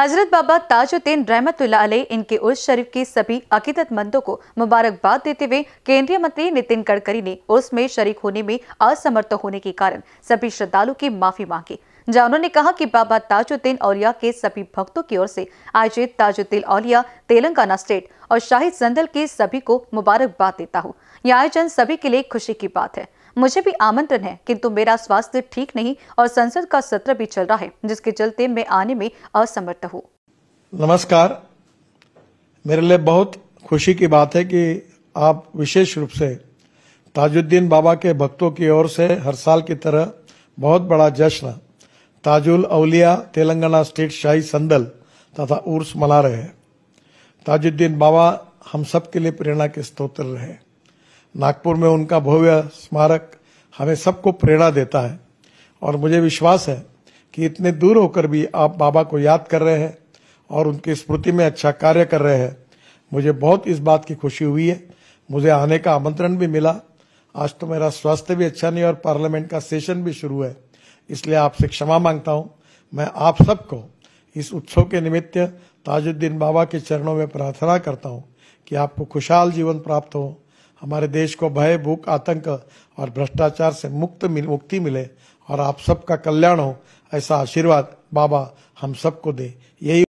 हजरत बाबा ताजुद्दीन रहमतुल्ला इनके उर्स शरीफ की सभी अकीदतमंदों को मुबारकबाद देते हुए केंद्रीय मंत्री नितिन गडकरी ने उर्स में शरीक होने में असमर्थ होने के कारण सभी श्रद्धालु की माफी मांगी जहां उन्होंने कहा कि बाबा ताजुद्दीन औलिया के सभी भक्तों की ओर से आयोजित ताजुद्दीन औलिया तेलंगाना स्टेट और शाहिद संदल के सभी को मुबारकबाद देता हूँ यह आयोजन सभी के लिए खुशी की बात है मुझे भी आमंत्रण है किंतु मेरा स्वास्थ्य ठीक नहीं और संसद का सत्र भी चल रहा है जिसके चलते मैं आने में असमर्थ हूँ नमस्कार मेरे लिए बहुत खुशी की बात है कि आप विशेष रूप से ताजुद्दीन बाबा के भक्तों की ओर से हर साल की तरह बहुत बड़ा जश्न ताजुल अलिया तेलंगाना स्टेट शाही संदल तथा उर्स मना रहे हैं ताजुद्दीन बाबा हम सब के लिए प्रेरणा के स्त्रोत्र रहे नागपुर में उनका भव्य स्मारक हमें सबको प्रेरणा देता है और मुझे विश्वास है कि इतने दूर होकर भी आप बाबा को याद कर रहे हैं और उनकी स्मृति में अच्छा कार्य कर रहे हैं मुझे बहुत इस बात की खुशी हुई है मुझे आने का आमंत्रण भी मिला आज तो मेरा स्वास्थ्य भी अच्छा नहीं और पार्लियामेंट का सेशन भी शुरू है इसलिए आपसे क्षमा मांगता हूँ मैं आप सबको इस उत्सव के निमित्त ताजुद्दीन बाबा के चरणों में प्रार्थना करता हूँ कि आपको खुशहाल जीवन प्राप्त हो हमारे देश को भय भूख आतंक और भ्रष्टाचार से मुक्त मिल, मुक्ति मिले और आप सबका कल्याण हो ऐसा आशीर्वाद बाबा हम सबको दे यही